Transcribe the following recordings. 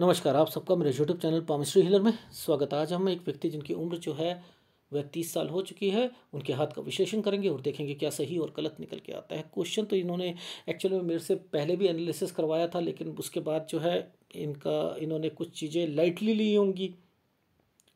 नमस्कार आप सबका मेरे यूट्यूब चैनल पामिश्री हिलर में स्वागत है आज हम एक व्यक्ति जिनकी उम्र जो है वह तीस साल हो चुकी है उनके हाथ का विश्लेषण करेंगे और देखेंगे क्या सही और गलत निकल के आता है क्वेश्चन तो इन्होंने एक्चुअल में मेरे से पहले भी एनालिसिस करवाया था लेकिन उसके बाद जो है इनका इन्होंने कुछ चीज़ें लाइटली ली होंगी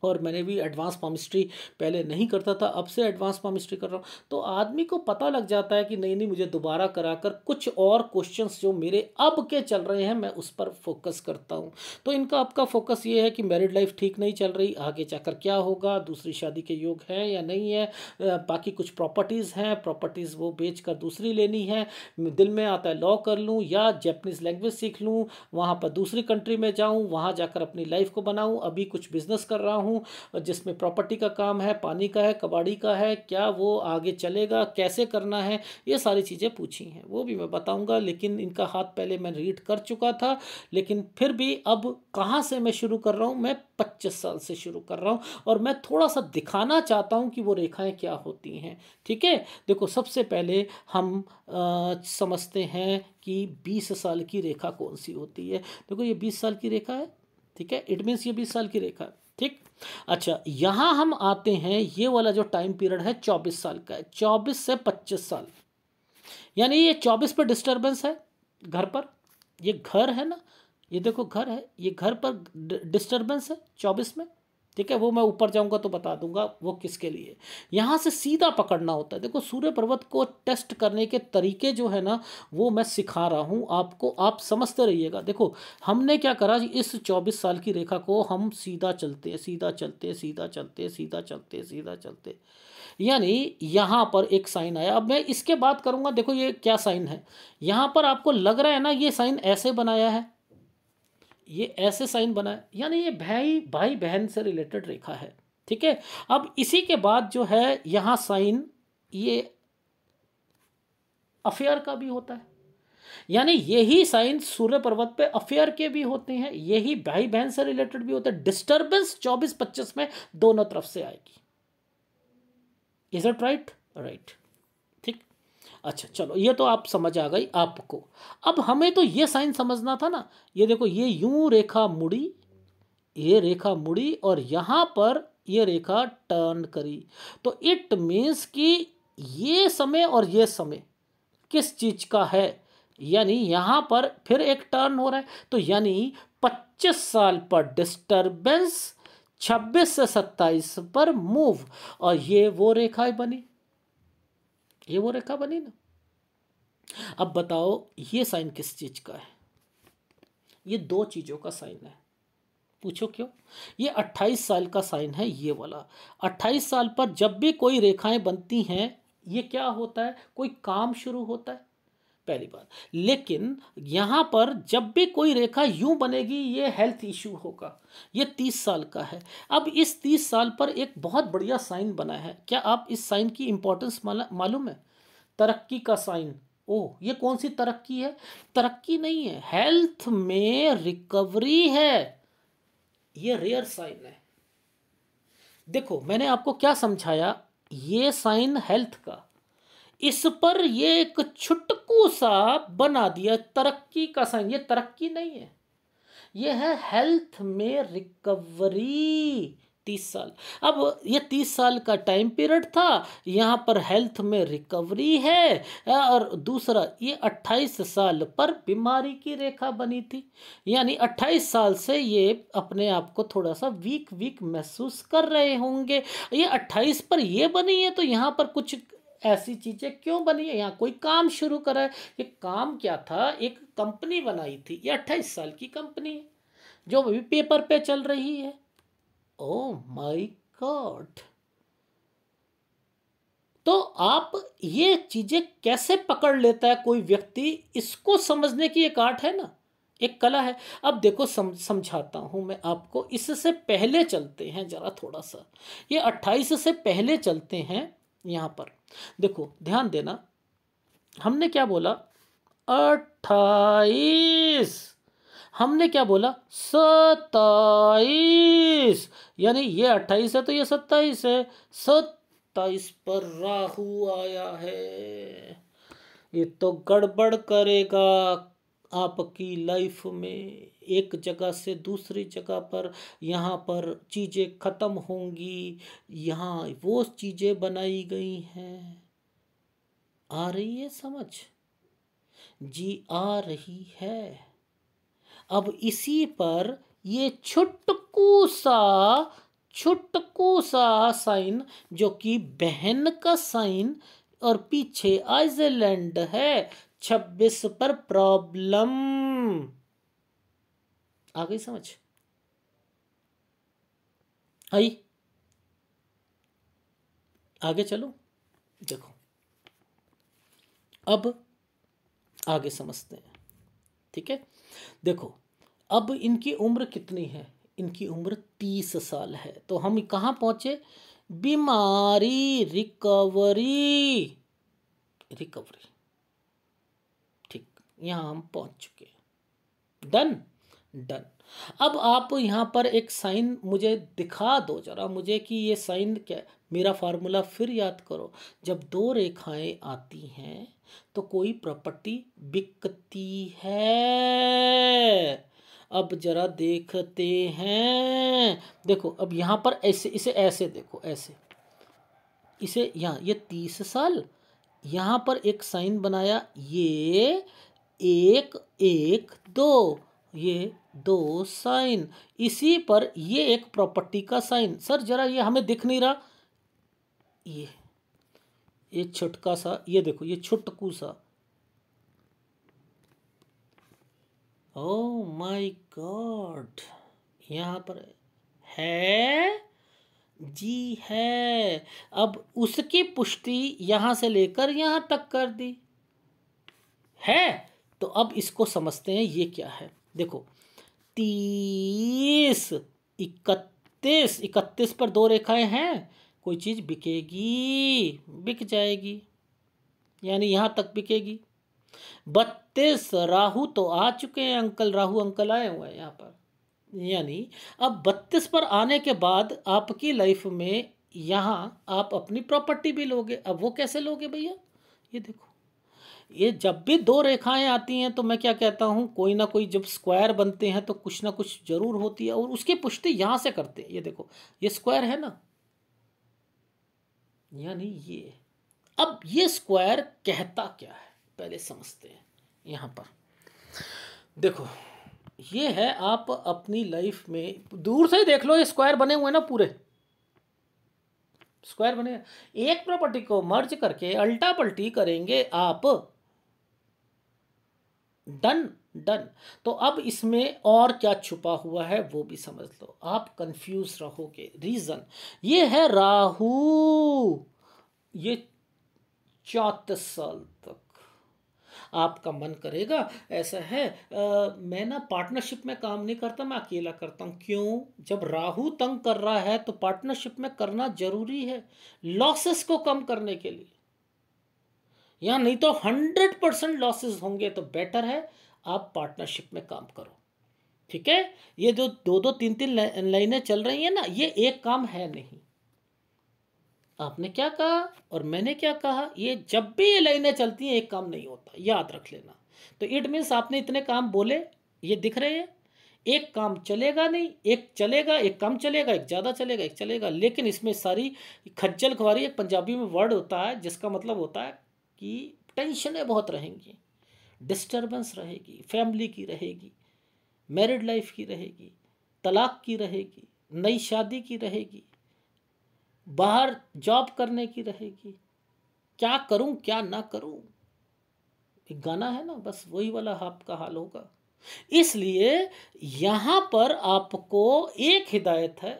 और मैंने भी एडवांस पामिस्ट्री पहले नहीं करता था अब से एडवांस पामिस्ट्री कर रहा हूँ तो आदमी को पता लग जाता है कि नहीं नहीं मुझे दोबारा करा कर कुछ और क्वेश्चन जो मेरे अब के चल रहे हैं मैं उस पर फोकस करता हूँ तो इनका आपका फोकस ये है कि मैरिड लाइफ ठीक नहीं चल रही आगे जाकर क्या होगा दूसरी शादी के योग हैं या नहीं है बाकी कुछ प्रॉपर्टीज़ हैं प्रॉपर्टीज़ वो बेच कर दूसरी लेनी है दिल में आता है लॉ कर लूँ या जैपनीज़ लैंग्वेज सीख लूँ वहाँ पर दूसरी कंट्री में जाऊँ वहाँ जाकर अपनी लाइफ को बनाऊँ अभी कुछ बिज़नेस कर रहा हूँ हूँ जिसमें प्रॉपर्टी का काम है पानी का है कबाड़ी का है क्या वो आगे चलेगा कैसे करना है ये सारी चीज़ें पूछी हैं वो भी मैं बताऊँगा लेकिन इनका हाथ पहले मैं रीड कर चुका था लेकिन फिर भी अब कहाँ से मैं शुरू कर रहा हूँ मैं पच्चीस साल से शुरू कर रहा हूँ और मैं थोड़ा सा दिखाना चाहता हूँ कि वो रेखाएं क्या होती हैं ठीक है देखो सबसे पहले हम आ, समझते हैं कि बीस साल की रेखा कौन सी होती है देखो ये बीस साल की रेखा है ठीक है इट मीन्स ये बीस साल की रेखा है ठीक अच्छा यहां हम आते हैं ये वाला जो टाइम पीरियड है चौबीस साल का है चौबीस से पच्चीस साल यानी ये चौबीस पर डिस्टर्बेंस है घर पर ये घर है ना ये देखो घर है ये घर पर डिस्टर्बेंस है चौबीस में ठीक है वो मैं ऊपर जाऊंगा तो बता दूंगा वो किसके लिए यहाँ से सीधा पकड़ना होता है देखो सूर्य पर्वत को टेस्ट करने के तरीके जो है ना वो मैं सिखा रहा हूँ आपको आप समझते रहिएगा देखो हमने क्या करा इस चौबीस साल की रेखा को हम सीधा चलते सीधा चलते सीधा चलते सीधा चलते सीधा चलते यानी यहाँ पर एक साइन आया अब मैं इसके बात करूँगा देखो ये क्या साइन है यहाँ पर आपको लग रहा है ना ये साइन ऐसे बनाया है ये ऐसे साइन बना है यानी ये भाई भाई बहन से रिलेटेड रेखा है ठीक है अब इसी के बाद जो है यहाँ साइन ये अफेयर का भी होता है यानी यही साइन सूर्य पर्वत पे अफेयर के भी होते हैं यही भाई बहन से रिलेटेड भी होते हैं डिस्टर्बेंस चौबीस पच्चीस में दोनों तरफ से आएगी इज इट राइट राइट अच्छा चलो ये तो आप समझ आ गई आपको अब हमें तो ये साइन समझना था ना ये देखो ये यूं रेखा मुड़ी ये रेखा मुड़ी और यहाँ पर ये रेखा टर्न करी तो इट मीन्स कि ये समय और ये समय किस चीज़ का है यानी यहाँ पर फिर एक टर्न हो रहा है तो यानी 25 साल पर डिस्टर्बेंस 26 से 27 पर मूव और ये वो रेखाएं बनी ये वो रेखा बनी ना अब बताओ ये साइन किस चीज का है ये दो चीजों का साइन है पूछो क्यों ये 28 साल का साइन है ये वाला 28 साल पर जब भी कोई रेखाएं बनती हैं ये क्या होता है कोई काम शुरू होता है पहली बात लेकिन यहाँ पर जब भी कोई रेखा यूं बनेगी ये हेल्थ इशू होगा ये तीस साल का है अब इस तीस साल पर एक बहुत बढ़िया साइन बना है क्या आप इस साइन की इम्पोर्टेंस मालूम है तरक्की का साइन ओह ये कौन सी तरक्की है तरक्की नहीं है हेल्थ में रिकवरी है ये रेयर साइन है देखो मैंने आपको क्या समझाया ये साइन हेल्थ का इस पर ये एक छुटकू सा बना दिया तरक्की का साइन ये तरक्की नहीं है ये है हेल्थ में रिकवरी तीस साल अब ये तीस साल का टाइम पीरियड था यहाँ पर हेल्थ में रिकवरी है और दूसरा ये अट्ठाईस साल पर बीमारी की रेखा बनी थी यानी अट्ठाईस साल से ये अपने आप को थोड़ा सा वीक वीक महसूस कर रहे होंगे ये अट्ठाईस पर ये बनी है तो यहाँ पर कुछ ऐसी चीज़ें क्यों बनी है यहाँ कोई काम शुरू करा है ये काम क्या था एक कंपनी बनाई थी ये अट्ठाईस साल की कंपनी है जो अभी पेपर पे चल रही है ओ माई गॉड तो आप ये चीज़ें कैसे पकड़ लेता है कोई व्यक्ति इसको समझने की एक आर्ट है ना एक कला है अब देखो सम समझाता हूं मैं आपको इससे पहले चलते हैं ज़रा थोड़ा सा ये अट्ठाईस से पहले चलते हैं यहाँ पर देखो ध्यान देना हमने क्या बोला अट्ठाईस हमने क्या बोला सत्ताईस यानी ये अट्ठाईस है तो ये सत्ताईस है सत्ताईस पर राहु आया है ये तो गड़बड़ करेगा आपकी लाइफ में एक जगह से दूसरी जगह पर यहाँ पर चीज़ें ख़त्म होंगी यहाँ वो चीज़ें बनाई गई हैं आ रही है समझ जी आ रही है अब इसी पर ये छुटकू सा छुटकू सा साइन जो कि बहन का साइन और पीछे आइसलैंड है छब्बीस पर प्रॉब्लम आ गई समझ आई आगे चलो देखो अब आगे समझते हैं ठीक है देखो अब इनकी उम्र कितनी है इनकी उम्र तीस साल है तो हम कहाँ पहुंचे बीमारी रिकवरी रिकवरी ठीक यहां हम पहुंच चुके हैं डन डन अब आप यहाँ पर एक साइन मुझे दिखा दो जरा मुझे कि ये साइन क्या मेरा फार्मूला फिर याद करो जब दो रेखाएं आती हैं तो कोई प्रॉपर्टी बिकती है अब जरा देखते हैं देखो अब यहाँ पर ऐसे इसे ऐसे देखो ऐसे इसे यहाँ ये तीस साल यहाँ पर एक साइन बनाया ये एक एक दो ये दो साइन इसी पर ये एक प्रॉपर्टी का साइन सर जरा ये हमें दिख नहीं रहा ये ये छुटका सा ये देखो ये छुटकू सा ओ माय गॉड यहां पर है जी है अब उसकी पुष्टि यहां से लेकर यहां तक कर दी है तो अब इसको समझते हैं ये क्या है देखो तीस इकतीस इकतीस पर दो रेखाएं हैं कोई चीज़ बिकेगी बिक जाएगी यानी यहाँ तक बिकेगी बत्तीस राहु तो आ चुके हैं अंकल राहु अंकल आए हुए हैं यहाँ पर यानी अब बत्तीस पर आने के बाद आपकी लाइफ में यहाँ आप अपनी प्रॉपर्टी भी लोगे अब वो कैसे लोगे भैया ये देखो ये जब भी दो रेखाएं आती हैं तो मैं क्या कहता हूँ कोई ना कोई जब स्क्वायर बनते हैं तो कुछ ना कुछ जरूर होती है और उसकी पुष्टि यहां से करते हैं ये देखो ये स्क्वायर है ना यानी ये अब ये स्क्वायर कहता क्या है पहले समझते हैं यहां पर देखो ये है आप अपनी लाइफ में दूर से ही देख लो ये स्क्वायर बने हुए ना पूरे स्क्वायर बने एक प्रॉपर्टी को मर्ज करके अल्टा पल्टी करेंगे आप डन डन तो अब इसमें और क्या छुपा हुआ है वो भी समझ लो आप कंफ्यूज रहोगे रीज़न ये है राहु ये चौतीस साल तक आपका मन करेगा ऐसा है आ, मैं ना पार्टनरशिप में काम नहीं करता मैं अकेला करता हूँ क्यों जब राहु तंग कर रहा है तो पार्टनरशिप में करना जरूरी है लॉसेस को कम करने के लिए या नहीं तो हंड्रेड परसेंट लॉसेस होंगे तो बेटर है आप पार्टनरशिप में काम करो ठीक है ये जो दो दो तीन तीन लाइनें चल रही हैं ना ये एक काम है नहीं आपने क्या कहा और मैंने क्या कहा ये जब भी ये लाइनें चलती हैं एक काम नहीं होता याद रख लेना तो इट मीन्स आपने इतने काम बोले ये दिख रहे हैं एक काम चलेगा नहीं एक चलेगा एक कम चलेगा एक ज़्यादा चलेगा एक चलेगा लेकिन इसमें सारी खज्जल खुआरी एक पंजाबी में वर्ड होता है जिसका मतलब होता है आपकी टेंशनें बहुत रहेंगी डिस्टर्बेंस रहेगी फैमिली की रहेगी मैरिड लाइफ की रहेगी तलाक की रहेगी नई शादी की रहेगी बाहर जॉब करने की रहेगी क्या करूं क्या ना करूं एक गाना है ना बस वही वाला आपका हाल होगा इसलिए यहां पर आपको एक हिदायत है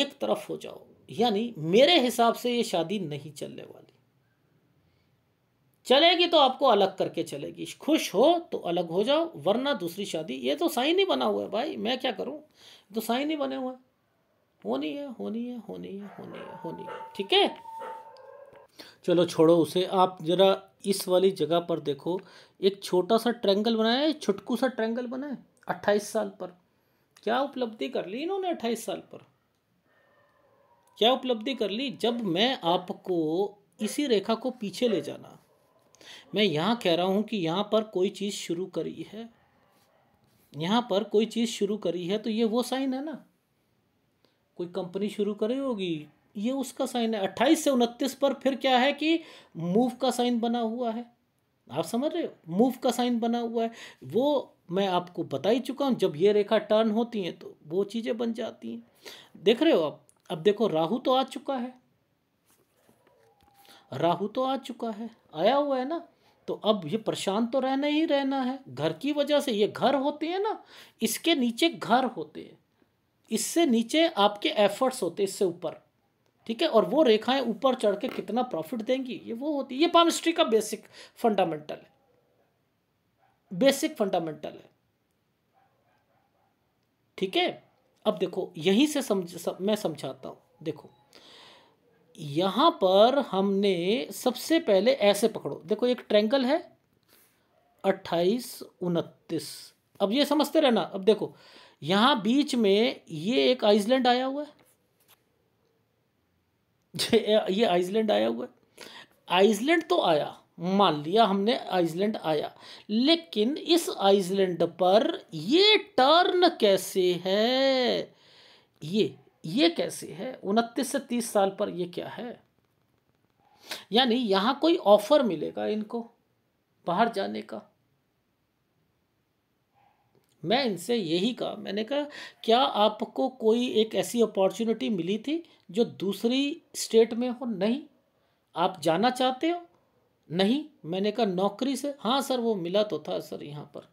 एक तरफ हो जाओ यानी मेरे हिसाब से ये शादी नहीं चलने वाली चलेगी तो आपको अलग करके चलेगी खुश हो तो अलग हो जाओ वरना दूसरी शादी ये तो साइन ही बना हुआ है भाई मैं क्या करूँ तो साइन ही बने हुए हैं होनी है होनी है होनी है होनी है होनी है ठीक है चलो छोड़ो उसे आप जरा इस वाली जगह पर देखो एक छोटा सा ट्रैंगल बनाया छुटकू सा ट्रैंगल बनाए अट्ठाईस साल पर क्या उपलब्धि कर ली इन्होंने अट्ठाईस साल पर क्या उपलब्धि कर ली जब मैं आपको इसी रेखा को पीछे ले जाना मैं यहाँ कह रहा हूँ कि यहाँ पर कोई चीज़ शुरू करी है यहाँ पर कोई चीज़ शुरू करी है तो ये वो साइन है ना कोई कंपनी शुरू करी होगी ये उसका साइन है अट्ठाईस से उनतीस पर फिर क्या है कि मूव का साइन बना हुआ है आप समझ रहे हो मूव का साइन बना हुआ है वो मैं आपको बता ही चुका हूँ जब ये रेखा टर्न होती हैं तो वो चीज़ें बन जाती हैं देख रहे हो आप अब देखो राहु तो आ चुका है राहु तो आ चुका है आया हुआ है ना तो अब ये परेशान तो रहना ही रहना है घर की वजह से ये घर होते हैं ना इसके नीचे घर होते हैं इससे नीचे आपके एफर्ट्स होते हैं इससे ऊपर ठीक है और वो रेखाएं ऊपर चढ़ के कितना प्रॉफिट देंगी ये वो होती है ये पामिस्ट्री का बेसिक फंडामेंटल है बेसिक फंडामेंटल है ठीक है अब देखो यहीं से समझ सम, मैं समझाता हूं देखो यहाँ पर हमने सबसे पहले ऐसे पकड़ो देखो एक ट्रैंगल है अट्ठाईस उनतीस अब ये समझते रहना अब देखो यहाँ बीच में ये एक आइसलैंड आया हुआ है ये आइसलैंड आया हुआ है आइसलैंड तो आया मान लिया हमने आइसलैंड आया लेकिन इस आइसलैंड पर ये टर्न कैसे है ये ये कैसे है उनतीस से तीस साल पर ये क्या है यानी यहां कोई ऑफर मिलेगा इनको बाहर जाने का मैं इनसे यही कहा मैंने कहा क्या आपको कोई एक ऐसी अपॉर्चुनिटी मिली थी जो दूसरी स्टेट में हो नहीं आप जाना चाहते हो नहीं मैंने कहा नौकरी से हाँ सर वो मिला तो था सर यहाँ पर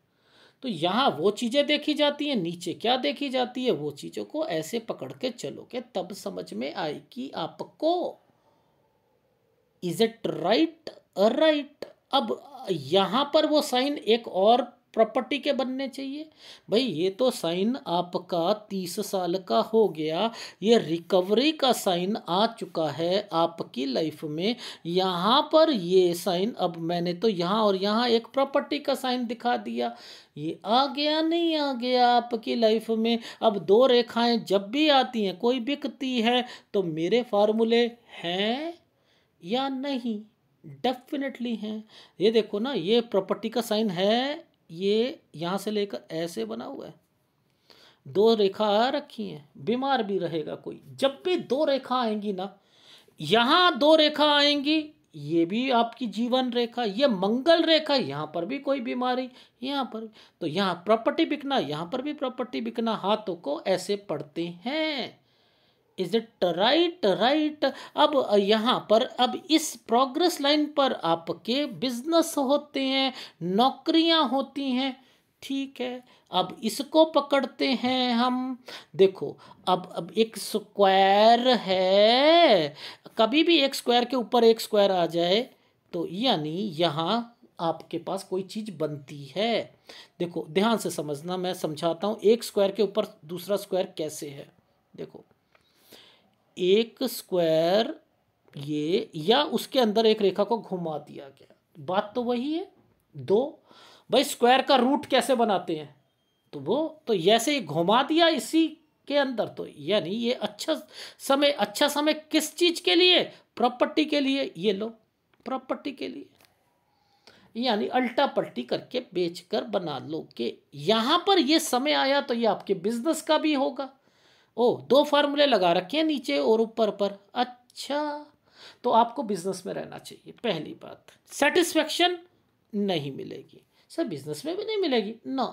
तो यहाँ वो चीज़ें देखी जाती हैं नीचे क्या देखी जाती है वो चीज़ों को ऐसे पकड़ के चलोगे तब समझ में आई कि आपको इज इट राइट राइट अब यहाँ पर वो साइन एक और प्रॉपर्टी के बनने चाहिए भाई ये तो साइन आपका तीस साल का हो गया ये रिकवरी का साइन आ चुका है आपकी लाइफ में यहाँ पर ये साइन अब मैंने तो यहाँ और यहाँ एक प्रॉपर्टी का साइन दिखा दिया ये आ गया नहीं आ गया आपकी लाइफ में अब दो रेखाएं जब भी आती हैं कोई बिकती है तो मेरे फार्मूले हैं या नहीं डेफिनेटली हैं ये देखो ना ये प्रॉपर्टी का साइन है ये यहाँ से लेकर ऐसे बना हुआ है दो रेखा रखी है बीमार भी रहेगा कोई जब भी दो रेखा आएंगी ना यहाँ दो रेखा आएंगी ये भी आपकी जीवन रेखा ये मंगल रेखा यहाँ पर भी कोई बीमारी यहाँ पर तो यहाँ प्रॉपर्टी बिकना यहाँ पर भी प्रॉपर्टी बिकना हाथों को ऐसे पड़ते हैं इज इट राइट राइट अब यहाँ पर अब इस प्रोग्रेस लाइन पर आपके बिजनेस होते हैं नौकरियाँ होती हैं ठीक है अब इसको पकड़ते हैं हम देखो अब अब एक स्क्वायर है कभी भी एक स्क्वायर के ऊपर एक स्क्वायर आ जाए तो यानी यहाँ आपके पास कोई चीज़ बनती है देखो ध्यान से समझना मैं समझाता हूँ एक स्क्वायर के ऊपर दूसरा स्क्वायर कैसे है देखो एक स्क्वायर ये या उसके अंदर एक रेखा को घुमा दिया गया बात तो वही है दो भाई स्क्वायर का रूट कैसे बनाते हैं तो वो तो ऐसे ही घुमा दिया इसी के अंदर तो यानी ये अच्छा समय अच्छा समय किस चीज के लिए प्रॉपर्टी के लिए ये लो प्रॉपर्टी के लिए यानी अल्टा पल्टी करके बेचकर बना लो के यहां पर ये समय आया तो ये आपके बिजनेस का भी होगा ओ दो फार्मूले लगा रखे हैं नीचे और ऊपर पर अच्छा तो आपको बिजनेस में रहना चाहिए पहली बात सेटिस्फेक्शन नहीं मिलेगी सर बिजनेस में भी नहीं मिलेगी ना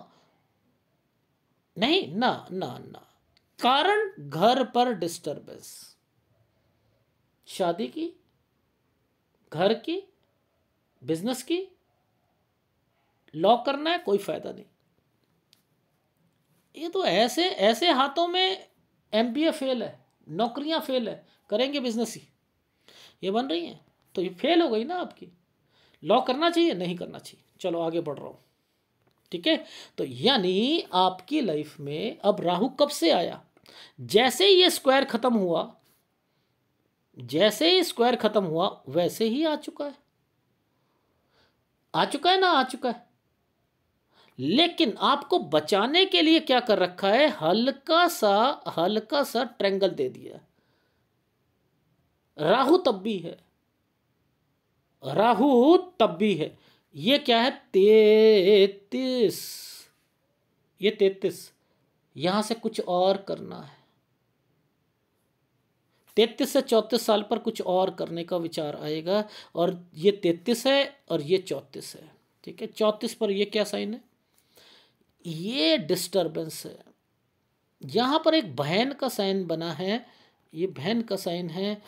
नहीं ना ना ना कारण घर पर डिस्टरबेंस शादी की घर की बिजनेस की लॉ करना है कोई फायदा नहीं ये तो ऐसे ऐसे हाथों में एम फेल है नौकरियां फेल है करेंगे बिजनेस ही ये बन रही हैं तो ये फेल हो गई ना आपकी लॉ करना चाहिए नहीं करना चाहिए चलो आगे बढ़ रहा हूँ ठीक है तो यानी आपकी लाइफ में अब राहु कब से आया जैसे ये स्क्वायर खत्म हुआ जैसे ही स्क्वायर खत्म हुआ वैसे ही आ चुका है आ चुका है ना आ चुका है लेकिन आपको बचाने के लिए क्या कर रखा है हल्का सा हल्का सा ट्रेंगल दे दिया राहु तब भी है राहु तब भी है ये क्या है तेतीस ये तेतीस यहां से कुछ और करना है तैतीस से चौतीस साल पर कुछ और करने का विचार आएगा और ये तेतीस है और ये चौतीस है ठीक है चौतीस पर ये क्या साइन है ये डिस्टर्बेंस है यहाँ पर एक बहन का साइन बना है ये बहन का साइन है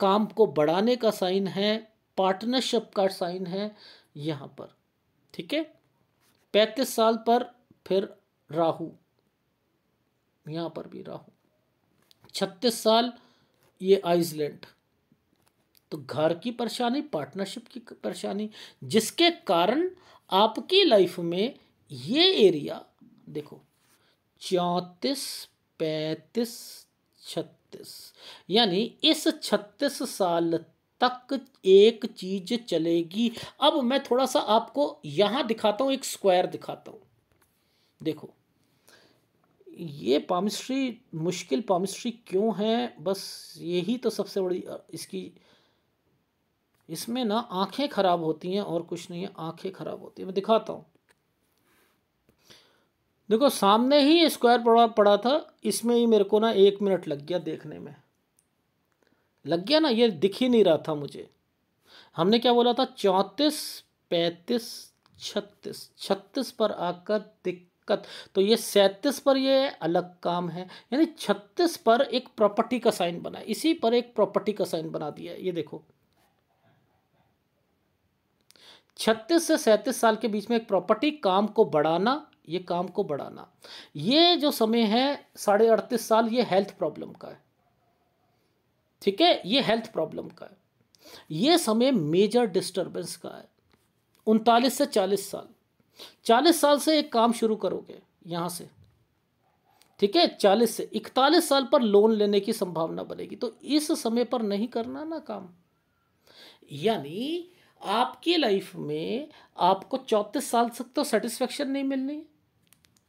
काम को बढ़ाने का साइन है पार्टनरशिप का साइन है यहाँ पर ठीक है पैंतीस साल पर फिर राहु यहाँ पर भी राहु छत्तीस साल ये आइसलैंड तो घर की परेशानी पार्टनरशिप की परेशानी जिसके कारण आपकी लाइफ में ये एरिया देखो चौंतीस पैंतीस छत्तीस यानी इस छत्तीस साल तक एक चीज चलेगी अब मैं थोड़ा सा आपको यहां दिखाता हूं एक स्क्वायर दिखाता हूं देखो ये पामिस्ट्री मुश्किल पामिस्ट्री क्यों है बस यही तो सबसे बड़ी इसकी इसमें ना आंखें खराब होती हैं और कुछ नहीं है आंखें खराब होती है मैं दिखाता हूं देखो सामने ही स्क्वायर पड़ा पड़ा था इसमें ही मेरे को ना एक मिनट लग गया देखने में लग गया ना ये दिख ही नहीं रहा था मुझे हमने क्या बोला था चौंतीस पैंतीस छत्तीस छत्तीस पर आकर दिक्कत तो ये सैंतीस पर ये अलग काम है यानी छत्तीस पर एक प्रॉपर्टी का साइन बना इसी पर एक प्रॉपर्टी का साइन बना दिया ये देखो छत्तीस से सैंतीस साल के बीच में एक प्रॉपर्टी काम को बढ़ाना ये काम को बढ़ाना ये जो समय है साढ़े अड़तीस साल ये हेल्थ प्रॉब्लम का है ठीक है ये हेल्थ प्रॉब्लम का है ये समय मेजर डिस्टरबेंस का है उनतालीस से चालीस साल चालीस साल से एक काम शुरू करोगे यहां से ठीक है चालीस से इकतालीस साल पर लोन लेने की संभावना बनेगी तो इस समय पर नहीं करना ना काम यानी आपकी लाइफ में आपको चौंतीस साल तक तो सेटिस्फेक्शन नहीं मिलनी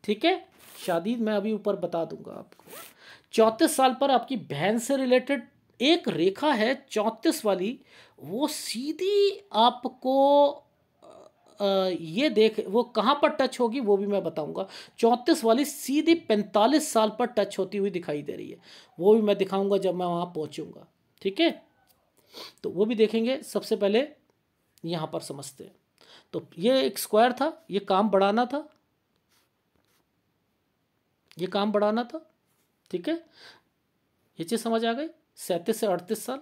ठीक है शादी मैं अभी ऊपर बता दूंगा आपको चौंतीस साल पर आपकी बहन से रिलेटेड एक रेखा है चौंतीस वाली वो सीधी आपको ये देख वो कहाँ पर टच होगी वो भी मैं बताऊंगा चौंतीस वाली सीधी पैंतालीस साल पर टच होती हुई दिखाई दे रही है वो भी मैं दिखाऊंगा जब मैं वहाँ पहुँचूँगा ठीक है तो वो भी देखेंगे सबसे पहले यहाँ पर समझते हैं तो ये एक स्क्वायर था ये काम बढ़ाना था ये काम बढ़ाना था ठीक है ये चीज़ समझ आ गई सैंतीस से अड़तीस साल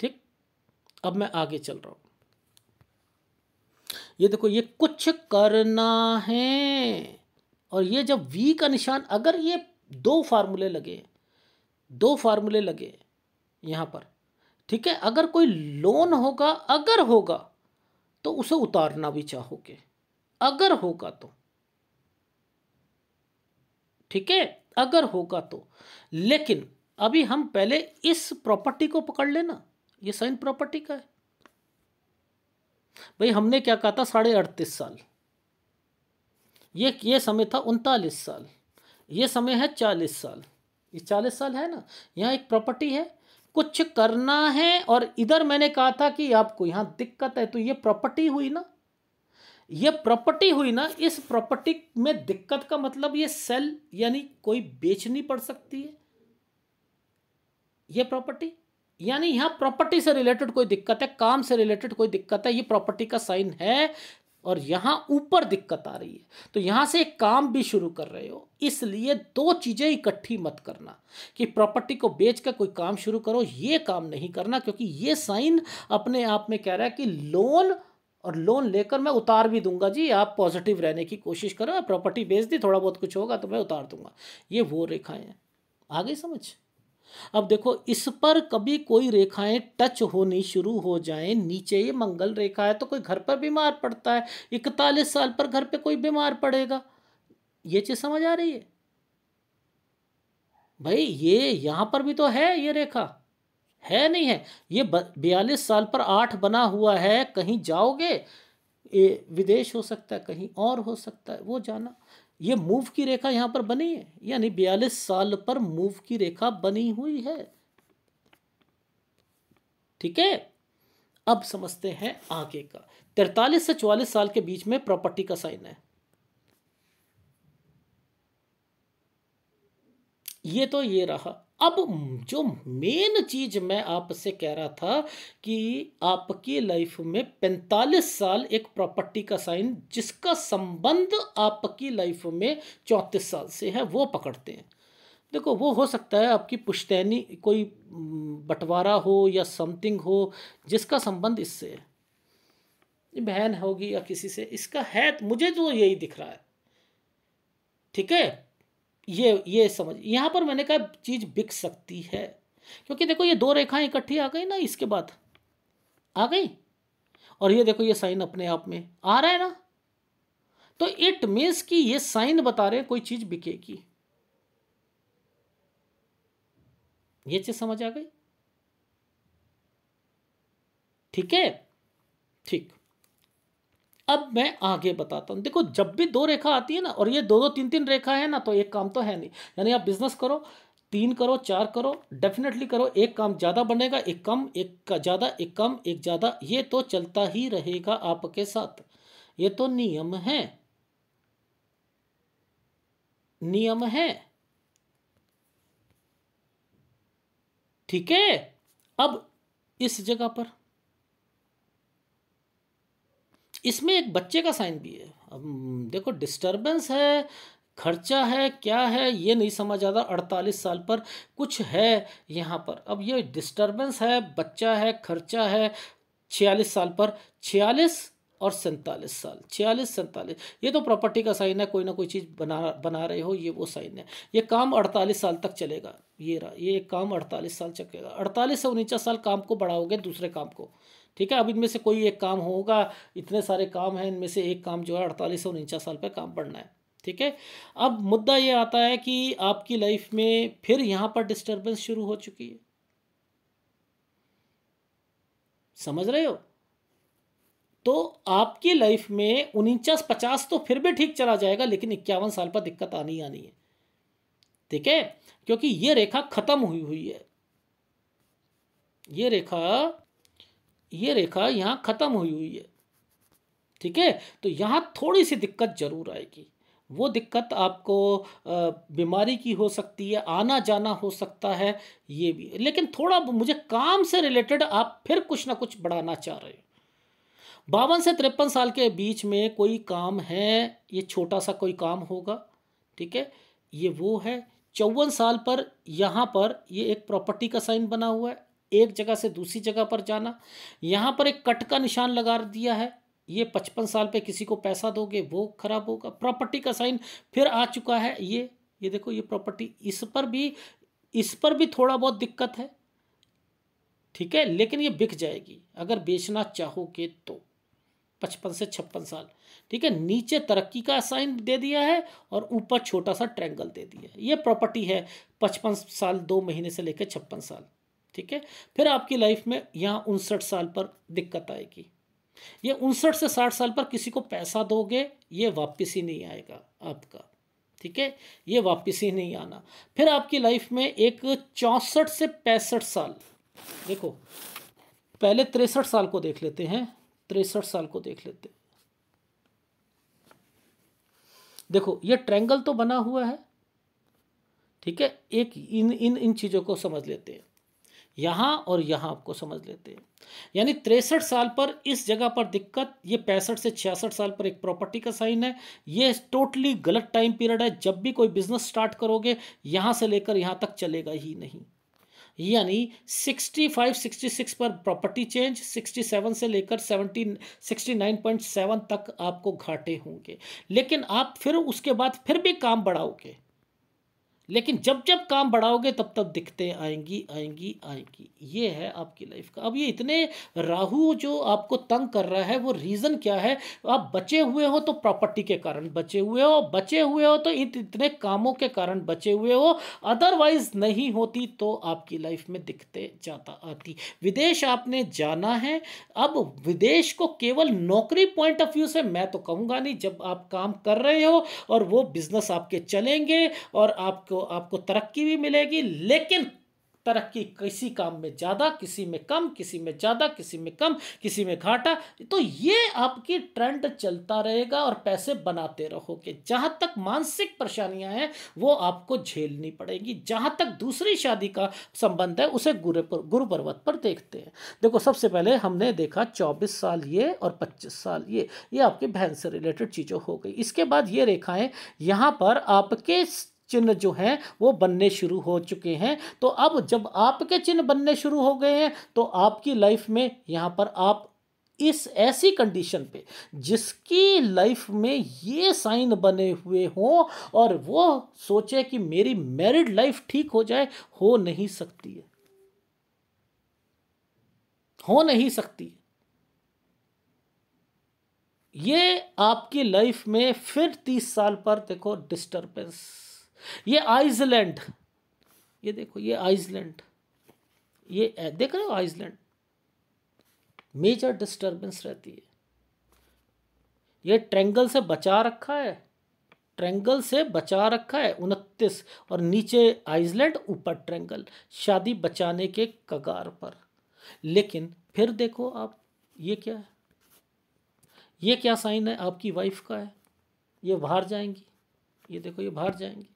ठीक अब मैं आगे चल रहा हूं ये देखो ये कुछ करना है और ये जब वी का निशान अगर ये दो फार्मूले लगे दो फार्मूले लगे यहां पर ठीक है अगर कोई लोन होगा अगर होगा तो उसे उतारना भी चाहोगे अगर होगा तो ठीक है अगर होगा तो लेकिन अभी हम पहले इस प्रॉपर्टी को पकड़ लेना ये साइन प्रॉपर्टी का है भाई हमने क्या कहा था साढ़े अड़तीस साल ये ये समय था उनतालीस साल ये समय है चालीस साल ये चालीस साल है ना यहाँ एक प्रॉपर्टी है कुछ करना है और इधर मैंने कहा था कि आपको यहाँ दिक्कत है तो ये प्रॉपर्टी हुई ना ये प्रॉपर्टी हुई ना इस प्रॉपर्टी में दिक्कत का मतलब ये सेल यानी कोई बेचनी पड़ सकती है ये प्रॉपर्टी यानी यहां प्रॉपर्टी से रिलेटेड कोई दिक्कत है काम से रिलेटेड कोई दिक्कत है ये प्रॉपर्टी का साइन है और यहां ऊपर दिक्कत आ रही है तो यहां से एक काम भी शुरू कर रहे हो इसलिए दो चीज़ें इकट्ठी मत करना कि प्रॉपर्टी को बेच कर कोई काम शुरू करो ये काम नहीं करना क्योंकि ये साइन अपने आप में कह रहा है कि लोन और लोन लेकर मैं उतार भी दूंगा जी आप पॉजिटिव रहने की कोशिश करो प्रॉपर्टी बेच दी थोड़ा बहुत कुछ होगा तो मैं उतार दूंगा ये वो रेखाएं हैं आ गई समझ अब देखो इस पर कभी कोई रेखाएं टच होनी शुरू हो जाए नीचे ये मंगल रेखा है तो कोई घर पर बीमार पड़ता है इकतालीस साल पर घर पर कोई बीमार पड़ेगा ये चीज़ समझ आ रही है भाई ये यहाँ पर भी तो है ये रेखा है नहीं है ये बयालीस साल पर आठ बना हुआ है कहीं जाओगे ये विदेश हो सकता है कहीं और हो सकता है वो जाना ये मूव की रेखा यहाँ पर बनी है यानी बयालीस साल पर मूव की रेखा बनी हुई है ठीक है अब समझते हैं आगे का तैतालीस से चौवालीस साल के बीच में प्रॉपर्टी का साइन है ये तो ये रहा अब जो मेन चीज मैं आपसे कह रहा था कि आपकी लाइफ में पैंतालीस साल एक प्रॉपर्टी का साइन जिसका संबंध आपकी लाइफ में चौंतीस साल से है वो पकड़ते हैं देखो वो हो सकता है आपकी पुश्तैनी कोई बंटवारा हो या समथिंग हो जिसका संबंध इससे है बहन होगी या किसी से इसका है मुझे जो तो यही दिख रहा है ठीक है ये ये समझ यहाँ पर मैंने कहा चीज़ बिक सकती है क्योंकि देखो ये दो रेखाएं इकट्ठी आ गई ना इसके बाद आ गई और ये देखो ये साइन अपने आप में आ रहा है ना तो इट मीन्स कि ये साइन बता रहे कोई चीज़ बिकेगी ये चीज़ समझ आ गई ठीक है ठीक अब मैं आगे बताता हूँ देखो जब भी दो रेखा आती है ना और ये दो दो तीन तीन रेखा है ना तो एक काम तो है नहीं यानी आप बिजनेस करो तीन करो चार करो डेफिनेटली करो एक काम ज़्यादा बनेगा एक कम एक का ज़्यादा एक कम एक ज़्यादा ये तो चलता ही रहेगा आपके साथ ये तो नियम है नियम है ठीक है अब इस जगह पर इसमें एक बच्चे का साइन भी है अब हम्म, देखो डिस्टर्बेंस है खर्चा है क्या है ये नहीं समझ आता अड़तालीस साल पर कुछ है यहाँ पर अब ये डिस्टर्बेंस है बच्चा है खर्चा है छियालीस साल पर छियालीस और सैंतालीस साल छियालीस सैंतालीस ये तो प्रॉपर्टी का साइन है कोई ना कोई चीज़ बना बना रहे हो ये वो साइन है ये काम अड़तालीस साल तक चलेगा ये रहा ये काम अड़तालीस साल चलेगा अड़तालीस से उनचास साल काम को बढ़ाओगे दूसरे काम को ठीक है अब इनमें से कोई एक काम होगा इतने सारे काम हैं इनमें से एक काम जो है अड़तालीस सौ उनचास साल पर काम पड़ना है ठीक है अब मुद्दा ये आता है कि आपकी लाइफ में फिर यहाँ पर डिस्टर्बेंस शुरू हो चुकी है समझ रहे हो तो आपकी लाइफ में उनचास पचास तो फिर भी ठीक चला जाएगा लेकिन इक्यावन साल पर दिक्कत आनी आनी है ठीक है क्योंकि ये रेखा खत्म हुई हुई है ये रेखा ये रेखा यहाँ ख़त्म हुई हुई है ठीक है तो यहाँ थोड़ी सी दिक्कत ज़रूर आएगी वो दिक्कत आपको बीमारी की हो सकती है आना जाना हो सकता है ये भी लेकिन थोड़ा मुझे काम से रिलेटेड आप फिर कुछ ना कुछ बढ़ाना चाह रहे हो बावन से तिरपन साल के बीच में कोई काम है ये छोटा सा कोई काम होगा ठीक है ये वो है चौवन साल पर यहाँ पर ये एक प्रॉपर्टी का साइन बना हुआ है एक जगह से दूसरी जगह पर जाना यहाँ पर एक कट का निशान लगा दिया है ये पचपन साल पे किसी को पैसा दोगे वो खराब होगा प्रॉपर्टी का साइन फिर आ चुका है ये ये देखो ये प्रॉपर्टी इस पर भी इस पर भी थोड़ा बहुत दिक्कत है ठीक है लेकिन ये बिक जाएगी अगर बेचना चाहोगे तो पचपन से छप्पन साल ठीक है नीचे तरक्की का साइन दे दिया है और ऊपर छोटा सा ट्रैंगल दे दिया है ये प्रॉपर्टी है पचपन साल दो महीने से लेकर छप्पन साल ठीक है फिर आपकी लाइफ में यहाँ उनसठ साल पर दिक्कत आएगी ये उनसठ से साठ साल पर किसी को पैसा दोगे ये वापस ही नहीं आएगा आपका ठीक है ये वापस ही नहीं आना फिर आपकी लाइफ में एक चौंसठ से पैंसठ साल देखो पहले तिरसठ साल को देख लेते हैं तिरसठ साल को देख लेते देखो ये ट्रैंगल तो बना हुआ है ठीक है एक इन इन इन चीज़ों को समझ लेते हैं यहाँ और यहाँ आपको समझ लेते हैं यानी तिरसठ साल पर इस जगह पर दिक्कत ये पैंसठ से छियासठ साल पर एक प्रॉपर्टी का साइन है ये टोटली गलत टाइम पीरियड है जब भी कोई बिजनेस स्टार्ट करोगे यहाँ से लेकर यहाँ तक चलेगा ही नहीं यानी 65, 66 पर प्रॉपर्टी चेंज 67 से लेकर 70, 69.7 तक आपको घाटे होंगे लेकिन आप फिर उसके बाद फिर भी काम बढ़ाओगे लेकिन जब जब काम बढ़ाओगे तब तब दिखते आएंगी आएंगी आएंगी ये है आपकी लाइफ का अब ये इतने राहु जो आपको तंग कर रहा है वो रीज़न क्या है आप बचे हुए हो तो प्रॉपर्टी के कारण बचे हुए हो बचे हुए हो तो इत, इतने कामों के कारण बचे हुए हो अदरवाइज नहीं होती तो आपकी लाइफ में दिखते जाता आती विदेश आपने जाना है अब विदेश को केवल नौकरी पॉइंट ऑफ व्यू से मैं तो कहूँगा नहीं जब आप काम कर रहे हो और वो बिज़नेस आपके चलेंगे और आपको तो आपको तरक्की भी मिलेगी लेकिन तरक्की किसी काम में ज़्यादा किसी में कम किसी में ज़्यादा किसी में कम किसी में घाटा तो ये आपकी ट्रेंड चलता रहेगा और पैसे बनाते रहोगे जहाँ तक मानसिक परेशानियाँ हैं वो आपको झेलनी पड़ेगी जहाँ तक दूसरी शादी का संबंध है उसे गुरु पर गुरु पर्वत पर देखते हैं देखो सबसे पहले हमने देखा चौबीस साल ये और पच्चीस साल ये ये आपके बहन से रिलेटेड चीज़ें हो गई इसके बाद ये रेखाएँ यहाँ पर आपके चिन्ह जो हैं वो बनने शुरू हो चुके हैं तो अब जब आपके चिन्ह बनने शुरू हो गए हैं तो आपकी लाइफ में यहाँ पर आप इस ऐसी कंडीशन पे जिसकी लाइफ में ये साइन बने हुए हों और वो सोचे कि मेरी मैरिड लाइफ ठीक हो जाए हो नहीं सकती है हो नहीं सकती है ये आपकी लाइफ में फिर तीस साल पर देखो डिस्टर्बेंस ये आइसलैंड ये देखो ये आइसलैंड ये देख रहे हो आइसलैंड मेजर डिस्टरबेंस रहती है ये ट्रेंगल से बचा रखा है ट्रेंगल से बचा रखा है उनतीस और नीचे आइसलैंड ऊपर ट्रेंगल शादी बचाने के कगार पर लेकिन फिर देखो आप ये क्या है ये क्या साइन है आपकी वाइफ का है ये बाहर जाएंगी ये देखो ये बाहर जाएंगी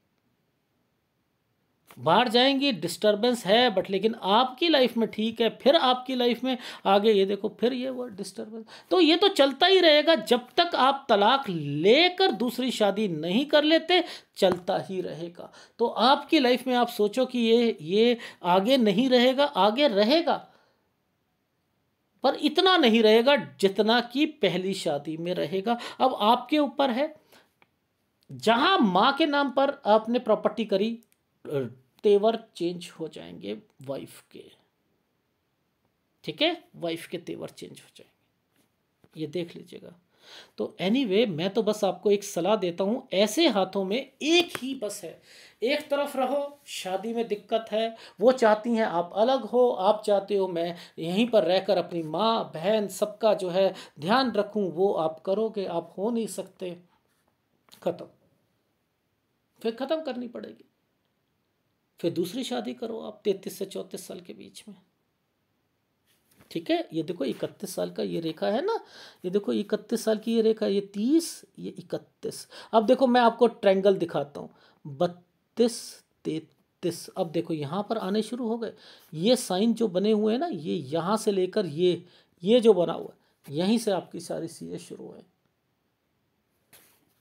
बाहर जाएंगी डिस्टरबेंस है बट लेकिन आपकी लाइफ में ठीक है फिर आपकी लाइफ में आगे ये देखो फिर ये वर्ड डिस्टरबेंस तो ये तो चलता ही रहेगा जब तक आप तलाक लेकर दूसरी शादी नहीं कर लेते चलता ही रहेगा तो आपकी लाइफ में आप सोचो कि ये ये आगे नहीं रहेगा आगे रहेगा पर इतना नहीं रहेगा जितना कि पहली शादी में रहेगा अब आपके ऊपर है जहां मां के नाम पर आपने प्रॉपर्टी करी तेवर चेंज हो जाएंगे वाइफ के ठीक है वाइफ के तेवर चेंज हो जाएंगे ये देख लीजिएगा तो एनीवे anyway, मैं तो बस आपको एक सलाह देता हूं ऐसे हाथों में एक ही बस है एक तरफ रहो शादी में दिक्कत है वो चाहती हैं आप अलग हो आप चाहते हो मैं यहीं पर रहकर अपनी माँ बहन सबका जो है ध्यान रखूं वो आप करोगे आप हो नहीं सकते ख़त्म फिर ख़त्म करनी पड़ेगी फिर दूसरी शादी करो आप तैतीस से चौंतीस साल के बीच में ठीक है ये देखो इकतीस साल का ये रेखा है ना ये देखो इकतीस साल की ये रेखा ये तीस ये इकतीस अब देखो मैं आपको ट्रैंगल दिखाता हूँ बत्तीस तैतीस अब देखो यहाँ पर आने शुरू हो गए ये साइन जो बने हुए हैं ना ये यहाँ से लेकर ये ये जो बना हुआ है यहीं से आपकी सारी चीज़ें शुरू हैं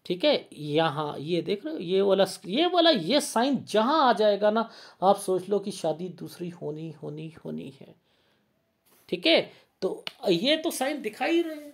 ठीक है यहाँ ये देख रहे हो ये वाला ये वाला ये साइन जहाँ आ जाएगा ना आप सोच लो कि शादी दूसरी होनी होनी होनी है ठीक है तो ये तो साइन दिखा ही रहे हैं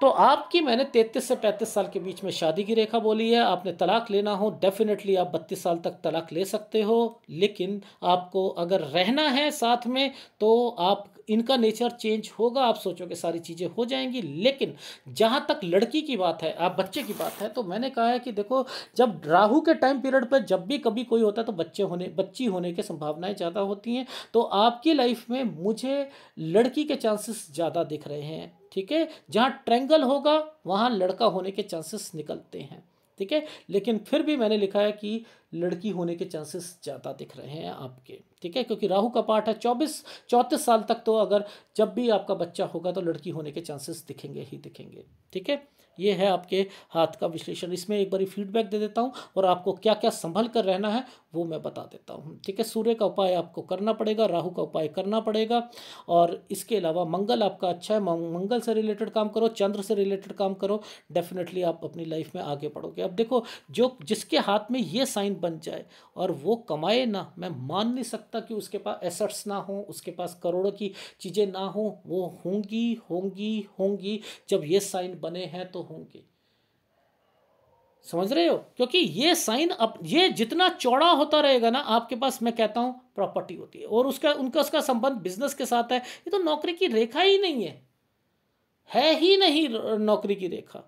तो आपकी मैंने तैंतीस से पैंतीस साल के बीच में शादी की रेखा बोली है आपने तलाक लेना हो डेफिनेटली आप बत्तीस साल तक तलाक ले सकते हो लेकिन आपको अगर रहना है साथ में तो आप इनका नेचर चेंज होगा आप सोचोगे सारी चीज़ें हो जाएंगी लेकिन जहाँ तक लड़की की बात है आप बच्चे की बात है तो मैंने कहा है कि देखो जब राहु के टाइम पीरियड पर जब भी कभी कोई होता है तो बच्चे होने बच्ची होने की संभावनाएँ ज़्यादा होती हैं तो आपकी लाइफ में मुझे लड़की के चांसेस ज़्यादा दिख रहे हैं ठीक है जहाँ ट्रेंगल होगा वहाँ लड़का होने के चांसेस निकलते हैं ठीक है लेकिन फिर भी मैंने लिखा है कि लड़की होने के चांसेस ज़्यादा दिख रहे हैं आपके ठीक है क्योंकि राहु का पाठ है चौबीस चौंतीस साल तक तो अगर जब भी आपका बच्चा होगा तो लड़की होने के चांसेस दिखेंगे ही दिखेंगे ठीक है ये है आपके हाथ का विश्लेषण इसमें एक बार फीडबैक दे देता हूँ और आपको क्या क्या संभल कर रहना है वो मैं बता देता हूँ ठीक है सूर्य का उपाय आपको करना पड़ेगा राहु का उपाय करना पड़ेगा और इसके अलावा मंगल आपका अच्छा है मंगल से रिलेटेड काम करो चंद्र से रिलेटेड काम करो डेफिनेटली आप अपनी लाइफ में आगे बढ़ोगे अब देखो जो जिसके हाथ में ये साइन बन जाए और वो कमाए ना मैं मान नहीं सकता कि उसके पास एसेट्स ना हों उसके पास करोड़ों की चीज़ें ना हों वो होंगी होंगी होंगी जब ये साइन बने हैं तो होंगी समझ रहे हो क्योंकि ये साइन अप ये जितना चौड़ा होता रहेगा ना आपके पास मैं कहता हूँ प्रॉपर्टी होती है और उसका उनका उसका संबंध बिजनेस के साथ है ये तो नौकरी की रेखा ही नहीं है है ही नहीं नौकरी की रेखा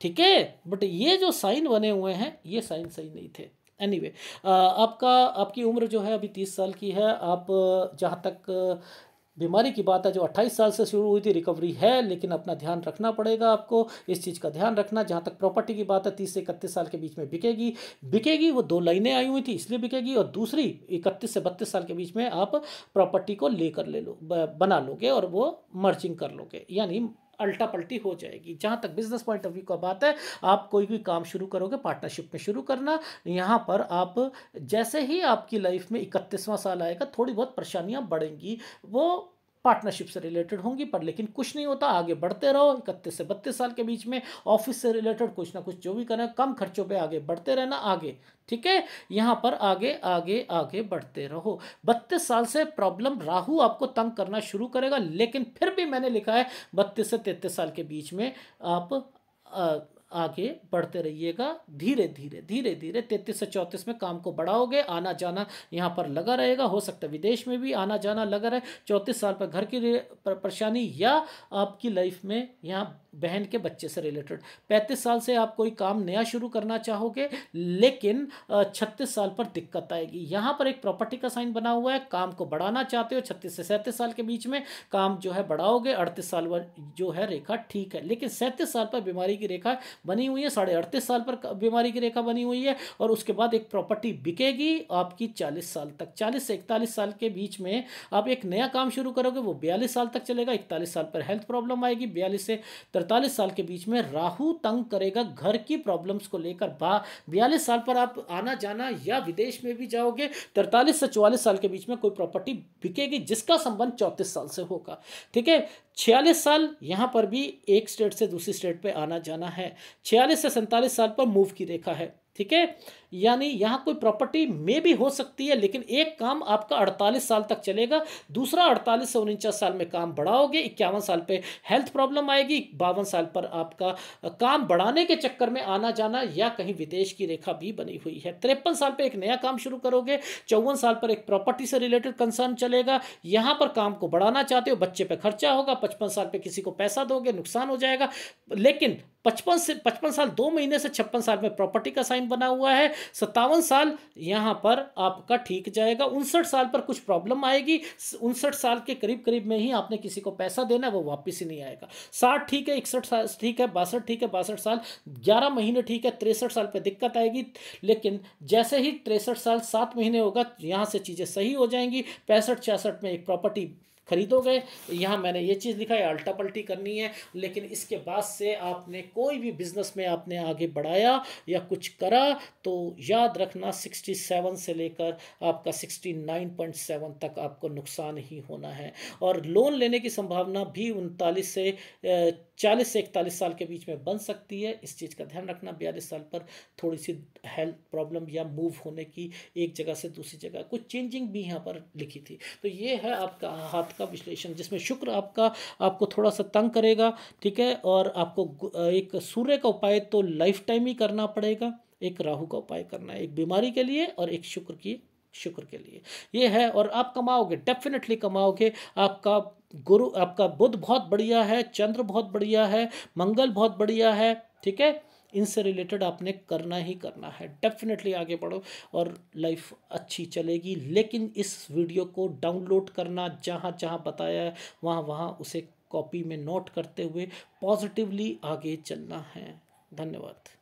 ठीक है बट ये जो साइन बने हुए हैं ये साइन सही नहीं थे एनीवे anyway, आपका आपकी उम्र जो है अभी तीस साल की है आप जहाँ तक बीमारी की बात है जो 28 साल से शुरू हुई थी रिकवरी है लेकिन अपना ध्यान रखना पड़ेगा आपको इस चीज़ का ध्यान रखना जहाँ तक प्रॉपर्टी की बात है तीस से इकतीस साल के बीच में बिकेगी बिकेगी वो दो लाइनें आई हुई थी इसलिए बिकेगी और दूसरी इकतीस से बत्तीस साल के बीच में आप प्रॉपर्टी को लेकर ले लो बना लोगे और वो मर्चिंग कर लोगे यानी अल्टा पल्टी हो जाएगी जहाँ तक बिजनेस पॉइंट ऑफ व्यू का बात है आप कोई भी काम शुरू करोगे पार्टनरशिप में शुरू करना यहाँ पर आप जैसे ही आपकी लाइफ में इकतीसवां साल आएगा थोड़ी बहुत परेशानियाँ बढ़ेंगी वो पार्टनरशिप से रिलेटेड होंगी पर लेकिन कुछ नहीं होता आगे बढ़ते रहो इकतीस से बत्तीस साल के बीच में ऑफिस से रिलेटेड कुछ ना कुछ जो भी करें कम खर्चों पर आगे बढ़ते रहना आगे ठीक है यहाँ पर आगे आगे आगे बढ़ते रहो बत्तीस साल से प्रॉब्लम राहु आपको तंग करना शुरू करेगा लेकिन फिर भी मैंने लिखा है बत्तीस से तैतीस साल के बीच में आप आ, आगे बढ़ते रहिएगा धीरे धीरे धीरे धीरे तैतीस से चौंतीस में काम को बढ़ाओगे आना जाना यहाँ पर लगा रहेगा हो सकता है विदेश में भी आना जाना लगा रहे चौंतीस साल पर घर की परेशानी या आपकी लाइफ में यहाँ बहन के बच्चे से रिलेटेड पैंतीस साल से आप कोई काम नया शुरू करना चाहोगे लेकिन छत्तीस साल पर दिक्कत आएगी यहाँ पर एक प्रॉपर्टी का साइन बना हुआ है काम को बढ़ाना चाहते हो छत्तीस से सैंतीस साल के बीच में काम जो है बढ़ाओगे अड़तीस साल जो है रेखा ठीक है लेकिन सैंतीस साल पर बीमारी की रेखा बनी हुई है साढ़े अड़तीस साल पर बीमारी की रेखा बनी हुई है और उसके बाद एक प्रॉपर्टी बिकेगी आपकी चालीस साल तक चालीस से इकतालीस साल के बीच में आप एक नया काम शुरू करोगे वो बयालीस साल तक चलेगा इकतालीस साल पर हेल्थ प्रॉब्लम आएगी बयालीस से तरतालीस साल के बीच में राहु तंग करेगा घर की प्रॉब्लम्स को लेकर बयालीस साल पर आप आना जाना या विदेश में भी जाओगे तरतालीस से चौवालीस साल के बीच में कोई प्रॉपर्टी बिकेगी जिसका संबंध चौंतीस साल से होगा ठीक है छियालीस साल यहाँ पर भी एक स्टेट से दूसरी स्टेट पे आना जाना है छियालीस से सैंतालीस साल पर मूव की रेखा है ठीक है यानी यहाँ कोई प्रॉपर्टी में भी हो सकती है लेकिन एक काम आपका अड़तालीस साल तक चलेगा दूसरा अड़तालीस से उनचास साल में काम बढ़ाओगे इक्यावन साल पे हेल्थ प्रॉब्लम आएगी बावन साल पर आपका काम बढ़ाने के चक्कर में आना जाना या कहीं विदेश की रेखा भी बनी हुई है तिरपन साल पर एक नया काम शुरू करोगे चौवन साल पर एक प्रॉपर्टी से रिलेटेड कंसर्न चलेगा यहाँ पर काम को बढ़ाना चाहते हो बच्चे पर खर्चा होगा पचपन साल पर किसी को पैसा दोगे नुकसान हो जाएगा लेकिन पचपन से पचपन साल दो महीने से छप्पन साल में प्रॉपर्टी का साइन बना हुआ है सत्तावन साल यहाँ पर आपका ठीक जाएगा उनसठ साल पर कुछ प्रॉब्लम आएगी उनसठ साल के करीब करीब में ही आपने किसी को पैसा देना है वो वापस ही नहीं आएगा साठ ठीक है इकसठ साल ठीक है बासठ ठीक है बासठ साल ग्यारह महीने ठीक है तिरसठ साल पर दिक्कत आएगी लेकिन जैसे ही तिरसठ साल सात महीने होगा यहाँ से चीज़ें सही हो जाएंगी पैंसठ छियासठ में एक प्रॉपर्टी खरीदोगे यहाँ मैंने ये चीज़ लिखा है अल्टा पल्टी करनी है लेकिन इसके बाद से आपने कोई भी बिज़नेस में आपने आगे बढ़ाया या कुछ करा तो याद रखना सिक्सटी सेवन से लेकर आपका सिक्सटी नाइन पॉइंट सेवन तक आपको नुकसान ही होना है और लोन लेने की संभावना भी उनतालीस से चालीस से इकतालीस साल के बीच में बन सकती है इस चीज़ का ध्यान रखना बयालीस साल पर थोड़ी सी हेल्थ प्रॉब्लम या मूव होने की एक जगह से दूसरी जगह कुछ चेंजिंग भी यहाँ पर लिखी थी तो ये है आपका हाथ का विश्लेषण जिसमें शुक्र आपका आपको थोड़ा सा तंग करेगा ठीक है और आपको एक सूर्य का उपाय तो लाइफ टाइम ही करना पड़ेगा एक राहु का उपाय करना है एक बीमारी के लिए और एक शुक्र की शुक्र के लिए ये है और आप कमाओगे डेफिनेटली कमाओगे आपका गुरु आपका बुध बहुत बढ़िया है चंद्र बहुत बढ़िया है मंगल बहुत बढ़िया है ठीक है इनसे रिलेटेड आपने करना ही करना है डेफिनेटली आगे बढ़ो और लाइफ अच्छी चलेगी लेकिन इस वीडियो को डाउनलोड करना जहाँ जहाँ बताया है वहाँ वहाँ उसे कॉपी में नोट करते हुए पॉजिटिवली आगे चलना है धन्यवाद